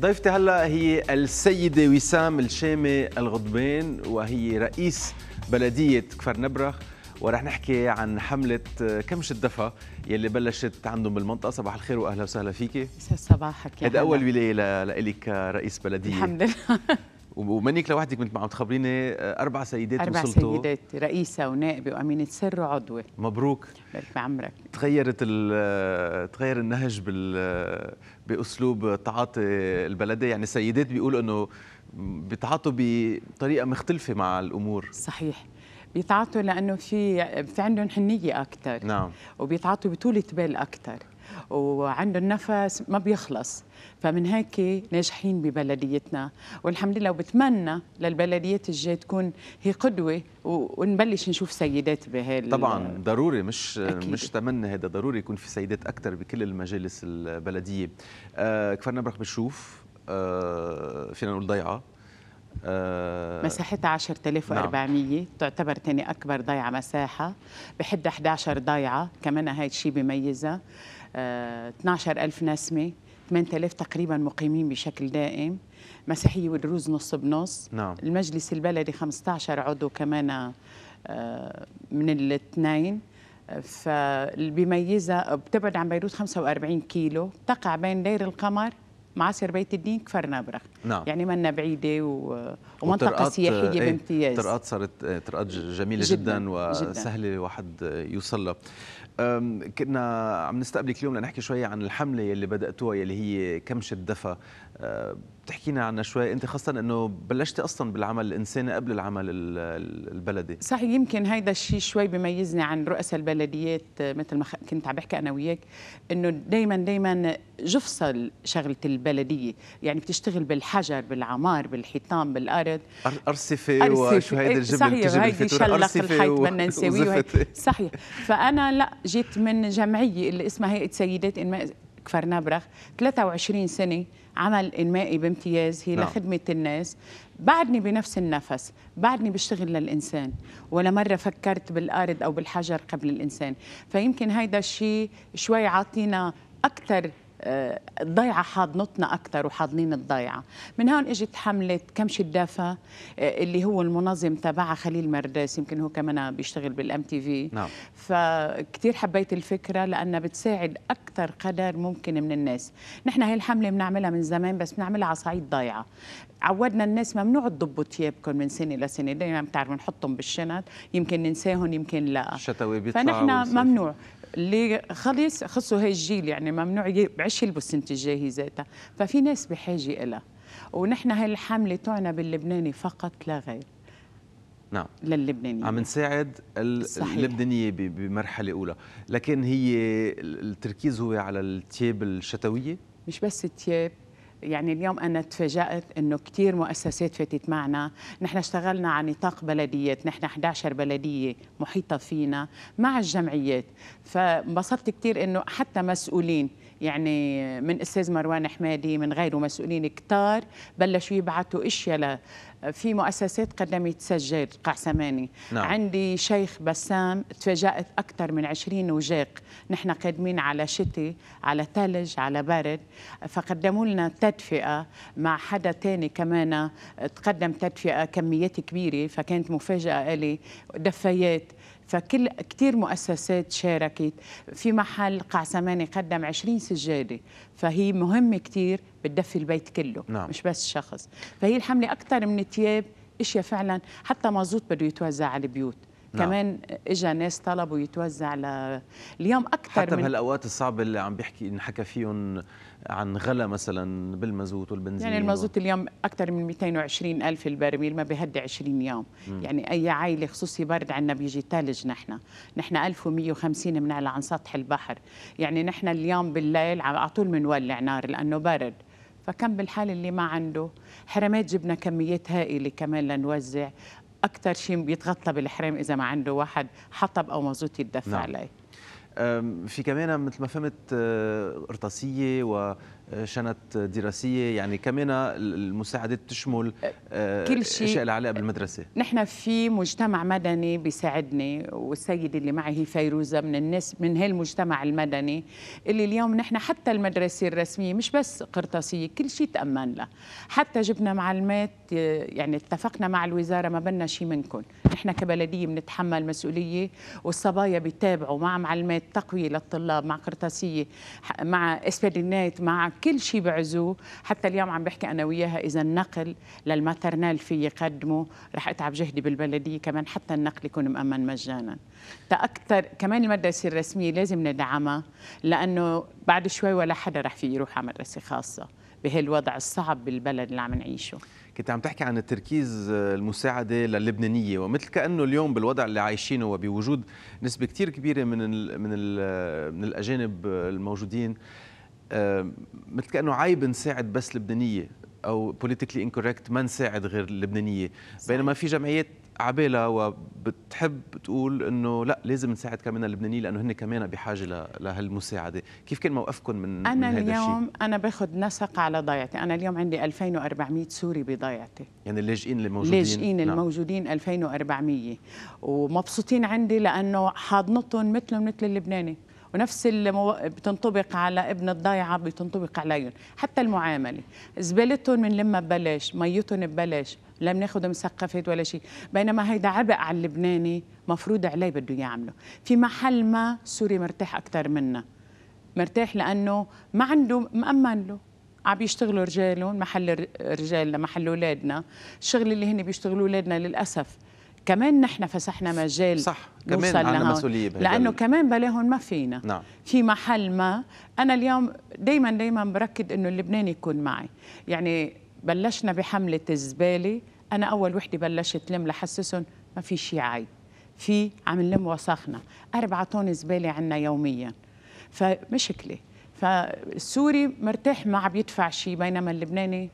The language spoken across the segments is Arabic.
ضيفتي هلا هي السيده وسام الشامي الغضبين وهي رئيس بلديه كفر نبرخ ورح نحكي عن حملة آه، كمش الدفا يلي بلشت عندهم بالمنطقة صباح الخير وأهلا وسهلا فيكي صباحك يا هذا أول ولاية لإلك رئيس بلدية الحمد لله ومنك لوحدك مثل ما عم تخبريني آه، اربع سيدات أربع وصلتو. اربع سيدات رئيسه ونائبه وامينه سر وعضوه مبروك بارك بعمرك تغيرت آه، تغير النهج بال آه، باسلوب تعاطي البلديه يعني السيدات بيقولوا انه بيتعاطوا بطريقه مختلفه مع الامور صحيح بيتعاطوا لانه في في عندهم حنيه اكثر نعم وبيتعاطوا بطوله بال اكثر وعنده النفس ما بيخلص فمن هيك ناجحين ببلديتنا والحمد لله وبتمنى للبلديات الجاي تكون هي قدوه ونبلش نشوف سيدات بهال طبعا ضروري مش أكيد. مش تمنى هذا ضروري يكون في سيدات اكثر بكل المجالس البلديه آه كفرنبرخ بشوف آه فينا نقول ضيعه أه مساحتها 10400 نعم. تعتبر ثاني اكبر ضيعه مساحه بحد 11 ضيعه كمان هاي الشيء بيميزها 12000 نسمه 8000 تقريبا مقيمين بشكل دائم مسيحيه ودروز نص بنص نعم. المجلس البلدي 15 عضو كمان آه، من الاثنين فبيميزها بتبعد عن بيروت 45 كيلو تقع بين دير القمر معاصر بيت الدين كفر نبرة نعم. يعني منا بعيدة و... ومنطقة سياحية ايه بامتياز طرقات صارت آه، طرقات جميلة جدا, جدا وسهلة الواحد يوصل له كنا عم نستقبلك اليوم لنحكي شوي عن الحمله اللي بداتوها اللي هي كمشه دفا أه، تحكينا عنها شوي انت خاصه انه بلشتي اصلا بالعمل الانساني قبل العمل البلدي صحيح يمكن هيدا الشيء شوي بيميزني عن رؤساء البلديات مثل ما كنت عم بحكي انا وياك انه دائما دائما جفصل شغله البلديه يعني بتشتغل بالحجر بالعمار بالحيطان بالارض ارصفه وشو هيدي إيه، الجبل صحيح هيدي شلق الحيط و... بدنا نساويه صحيح فانا لا جيت من جمعيه اللي اسمها هيئه سيدات انماء كفر نبرخ 23 سنة عمل إنمائي بامتياز هي نعم. لخدمة الناس بعدني بنفس النفس بعدني بشتغل للإنسان ولا مرة فكرت بالأرض أو بالحجر قبل الإنسان فيمكن هيدا الشيء شوي عاطينا أكثر الضيعة حاضنتنا أكثر وحاضنين الضيعة من هون إجت حملة كمش الدافة آه، اللي هو المنظم تبعها خليل مرداس يمكن هو كمان بيشتغل بالام تي في نعم. فكتير حبيت الفكرة لأنها بتساعد أكثر قدر ممكن من الناس نحن هي الحملة بنعملها من زمان بس بنعملها على صعيد ضيعة عودنا الناس ممنوع تضبوا ثيابكم من سنه لسنه دائما بتعرف بنحطهم بالشنط يمكن ننساهم يمكن لا الشتوي فنحن ممنوع اللي خلص خصو هاي الجيل يعني ممنوع بعش يلبس انت جاهزاتها ففي ناس بحاجه لها ونحن هاي الحمله تعنى باللبناني فقط لا غير نعم للبنانيين عم نساعد اللبنانيه بمرحله اولى لكن هي التركيز هو على الثياب الشتويه مش بس الثياب يعني اليوم انا تفاجات انه كثير مؤسسات فاتت معنا، نحن اشتغلنا على نطاق بلديات، نحن 11 بلديه محيطه فينا مع الجمعيات، فانبسطت كثير انه حتى مسؤولين يعني من استاذ مروان حمادي من غيره مسؤولين كتار بلشوا يبعثوا اشياء في مؤسسات قدمت سجاد قعسماني نعم. عندي شيخ بسام تفاجأت أكثر من 20 وجاق نحن قادمين على شتي على ثلج على برد فقدموا لنا تدفئة مع حدا ثاني كمان تقدم تدفئة كميات كبيرة فكانت مفاجأة لي دفايات فكل كثير مؤسسات شاركت في محل قعسماني قدم 20 سجاده فهي مهمه كثير بتدفي البيت كله نعم. مش بس الشخص فهي الحمله اكثر من ثياب اشياء فعلا حتى مازوت بده يتوزع على البيوت نعم. كمان اجى ناس طلبوا يتوزع ل... اليوم اكثر حتى من... بهالاوقات الصعبه اللي عم بيحكي انحكى فيهم عن غلا مثلا بالمازوت والبنزين يعني المازوت و... اليوم اكثر من 220 الف البرميل ما بيهدي 20 يوم م. يعني اي عائله خصوصي برد عندنا بيجي ثلج نحن نحن 1150 بنعلى عن سطح البحر يعني نحن اليوم بالليل على طول بنولع نار لانه برد فكم بالحال اللي ما عنده حرامات جبنا كميات هائلة كمان لنوزع اكثر شيء بيتغطى بالحريم اذا ما عنده واحد حطب او مازوت يدفع نعم. عليه في كمان مثل ما فهمت آه، قرطاسيه و شنط دراسيه يعني كمان المساعدات تشمل آه، كل شيء اشياء علاقه بالمدرسه نحن في مجتمع مدني بيساعدني والسيده اللي معي هي فيروزه من الناس من هالمجتمع المدني اللي اليوم نحن حتى المدرسه الرسميه مش بس قرطاسيه كل شيء تامن لها حتى جبنا معلمات آه، يعني اتفقنا مع الوزاره ما بدنا شيء منكم نحن كبلديه بنتحمل مسؤوليه والصبايا بيتابعوا مع معلمات تقويه للطلاب مع قرطاسيه مع اسبرينات مع كل شيء بعزوه حتى اليوم عم بحكي انا وياها اذا النقل للماترنال في يقدمه رح اتعب جهدي بالبلديه كمان حتى النقل يكون مامن مجانا تاكثر كمان المدرسه الرسميه لازم ندعمها لانه بعد شوي ولا حدا رح في يروح على مدرسه خاصه بهالوضع الصعب بالبلد اللي عم نعيشه كنت عم تحكي عن التركيز المساعدة للبنانية ومثل كأنه اليوم بالوضع اللي عايشينه وبوجود نسبة كثير كبيرة من الـ من الـ من الأجانب الموجودين مثل كانه عيب نساعد بس لبنانيه او بوليتيكلي انكوريكت ما نساعد غير اللبنانيه بينما في جمعيات عبالها وبتحب تقول انه لا لازم نساعد كمان اللبنانيين لانه هن كمان بحاجه لهالمساعده، كيف كان موقفكم من انا من هذا اليوم الشيء؟ انا باخذ نسق على ضيعتي، انا اليوم عندي 2400 سوري بضيعتي يعني اللاجئين الموجودين اللاجئين نعم. الموجودين 2400 ومبسوطين عندي لانه حاضنتهم مثلهم مثل اللبناني ونفس المو... بتنطبق على ابن الضيعه بتنطبق عليهم حتى المعامله زبالتهم من لما ببلاش ميتهم ببلاش لا بناخذ مثقفات ولا شيء بينما هيدا عبء على اللبناني مفروض عليه بده يعمله في محل ما سوري مرتاح اكثر منا مرتاح لانه ما عنده مامن له عم يشتغلوا رجالهم محل رجالنا محل اولادنا الشغل اللي هن بيشتغلوا اولادنا للاسف كمان نحن فسحنا مجال صح كمان عندنا مسؤوليه لانه كمان بلاهن ما فينا نعم. في محل ما انا اليوم دائما دائما بركد انه اللبناني يكون معي يعني بلشنا بحمله الزباله انا اول وحده بلشت لم لحسسهم ما في شيء عيب في عم نلم وساخنا أربعة طن زبالة عنا يوميا فمشكلة فالسوري مرتاح ما عم يدفع شيء بينما اللبناني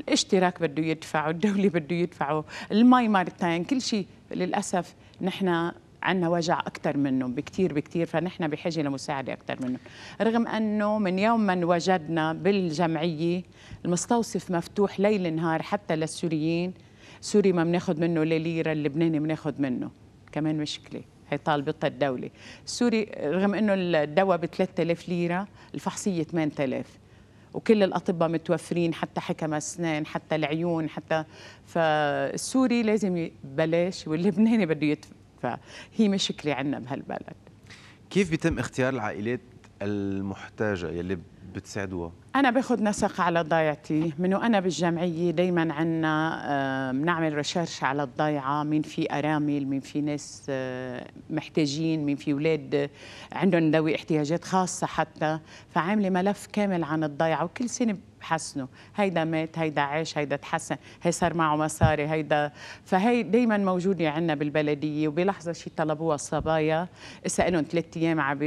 الاشتراك بده يدفعه الدولة بده يدفعه المي مرتين كل شيء للأسف نحن عندنا وجع أكثر منهم بكثير بكثير فنحن بحاجة لمساعدة أكثر منهم رغم أنه من يوم من وجدنا بالجمعية المستوصف مفتوح ليل نهار حتى للسوريين سوري ما بناخذ منه لليرة اللبناني بناخذ منه كمان مشكلة هي طالبتها الدولة السوري رغم أنه الدواء ب 3000 ليرة الفحصية 8000 وكل الاطباء متوفرين حتى حكم اسنان حتى العيون حتى فالسوري لازم يبلش واللبناني بده يدفع فهي مشكله عندنا بهالبلد كيف بيتم اختيار العائلات المحتاجه يلي بتساعدوها؟ أنا باخذ نسق على ضيعتي، من وأنا بالجمعية دايما عنا آه، بنعمل ريشيرش على الضيعة، مين في أرامل، مين في ناس آه، محتاجين، مين في أولاد آه، عندهم ذوي احتياجات خاصة حتى، فعاملة ملف كامل عن الضيعة وكل سنة بحسنه هيدا مات هيدا عاش هيدا تحسن هي صار معه مصاري هيدا فهي دايما موجودة عندنا بالبلدية وبلحظة شي طلبوها الصبايا اسالهم ثلاث أيام عم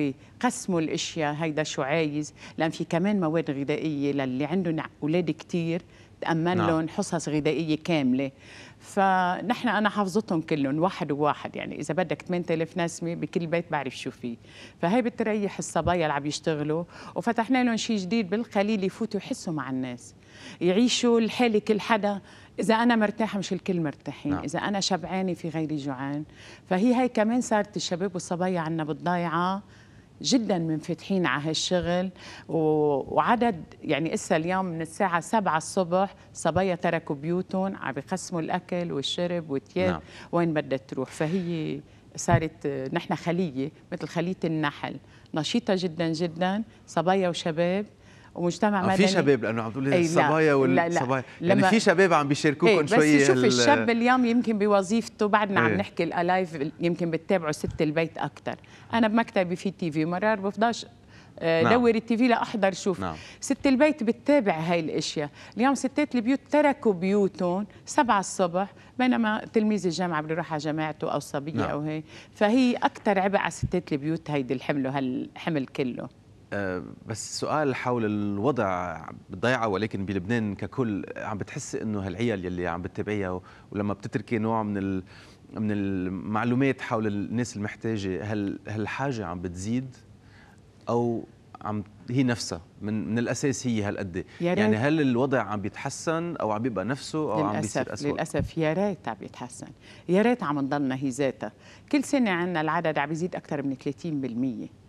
بقسموا الأشياء هيدا شو عايز لأن في كمان مواد غذائية للي عندهم أولاد كتير تأمن نعم. لهم حصص غذائية كاملة فنحن انا حافظتهم كلهم واحد وواحد يعني اذا بدك 8000 نسمه بكل بيت بعرف شو فيه فهي بتريح الصبايا اللي عم يشتغلوا وفتحنا لهم شيء جديد بالقليل يفوتوا يحسوا مع الناس يعيشوا الحالة كل حدا إذا أنا مرتاحة مش الكل مرتاحين نعم. إذا أنا شبعانة في غيري جوعان فهي هي كمان صارت الشباب والصبايا عنا بالضايعة جدا منفتحين على هالشغل وعدد يعني اسا اليوم من الساعه 7 الصبح صبايا تركوا بيوتهم عم يقسموا الاكل والشرب والثياب نعم. وين بدها تروح فهي صارت نحن خليه مثل خليه النحل نشيطه جدا جدا صبايا وشباب ومجتمع مدني في شباب لانه عم تقولي الصبايا والصبايا لا يعني في شباب عم بيشاركوكم ايه شوي بس شوف الشاب اليوم يمكن بوظيفته بعدنا ايه عم نحكي الالايف يمكن بتتابعوا ست البيت اكثر انا بمكتبي في تي في مرار بفضاش دور آه، نعم. التي في لاحضر شوف نعم. ست البيت بتتابع هاي الاشياء اليوم ستات البيوت تركوا بيوتهم سبعة الصبح بينما تلميذ الجامعه بده يروح على جامعته او صبيه نعم. او هي فهي اكثر عبء على ستات البيوت هيدي الحمل هالحمل كله آه، بس سؤال حول الوضع بالضيعه ولكن بلبنان ككل عم بتحس انه هالعيال يلي عم بتتابعيها ولما بتتركي نوع من ال من المعلومات حول الناس المحتاجه هل هالحاجه عم بتزيد او عم هي نفسها من من الاساس هي هالقد يعني هل الوضع عم بيتحسن او عم بيبقى نفسه او للأسف عم بيصير أسوأ؟ للاسف يا ريت عم بيتحسن يا ريت عم نضلنا هي ذاتها كل سنه عندنا العدد عم بيزيد اكثر من 30%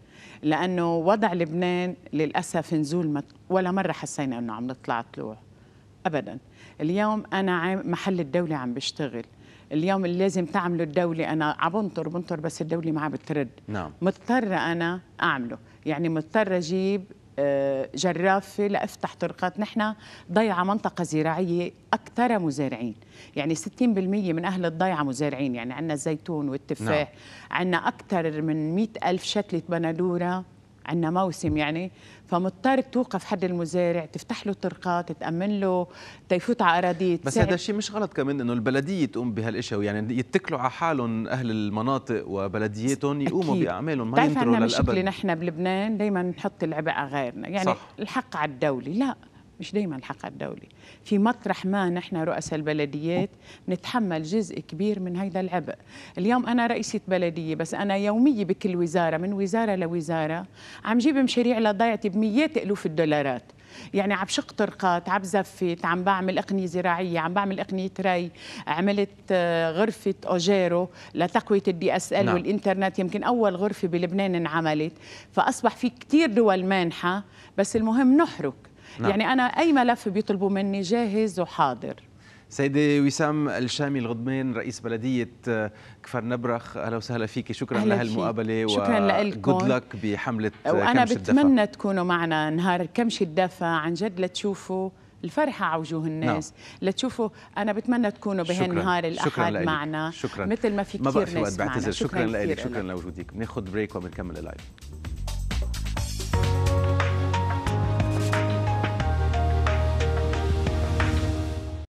لأنه وضع لبنان للأسف نزول ولا مرة حسينا أنه عم نطلع طلوع أبدا اليوم أنا محل الدولة عم بشتغل اليوم اللي لازم تعمله الدولة أنا عم بنطر بنطر بس الدولة ما عم بترد نعم. مضطرة أنا أعمله يعني مضطرة أجيب آه، جرافة لأفتح طرقات نحن ضيعة منطقة زراعية أكثر مزارعين يعني 60% من أهل الضيعة مزارعين يعني عندنا الزيتون والتفاح نعم. عندنا أكثر من 100 ألف شتلة بندورة عندنا موسم يعني فمضطر توقف حد المزارع تفتح له طرقات تامن له تيفوت على اراضيه بس هذا الشيء مش غلط كمان انه البلديه تقوم بهالاشياء يعني يتكلوا على حالهم اهل المناطق وبلدياتهم يقوموا باعمالهم ما ينتظروا للابد نحن بلبنان دائما نحط العبء على غيرنا يعني صح. الحق على الدوله لا مش دايما الحق الدولي في مطرح ما نحن رؤساء البلديات نتحمل جزء كبير من هذا العبء اليوم أنا رئيسة بلدية بس أنا يومية بكل وزارة من وزارة لوزارة عم جيب مشاريع لضيعتي بمئات ألوف الدولارات يعني عم شق طرقات عم زفت عم بعمل أقنية زراعية عم بعمل أقنية ري عملت آه، غرفة أوجيرو لتقوية الدي اس ال نعم. والإنترنت يمكن أول غرفة بلبنان انعملت فأصبح في كثير دول مانحة بس المهم نحرك نعم. يعني أنا أي ملف بيطلبوا مني جاهز وحاضر سيدة وسام الشامي الغضمين رئيس بلدية آه، كفر نبرخ أهلا وسهلا فيك شكرا لها لهالمقابلة شكرا لكم لك بحملة وأنا كمش بتمنى الدفع. تكونوا معنا نهار كمش الدفع عن جد لتشوفوا الفرحة على وجوه الناس نعم. لتشوفوا أنا بتمنى تكونوا بهالنهار الأحد معنا شكرا مثل ما في كثير ما بقى في وقت بعتذر شكرا, شكرا لك شكرا لوجودك بناخذ بريك وبنكمل اللايف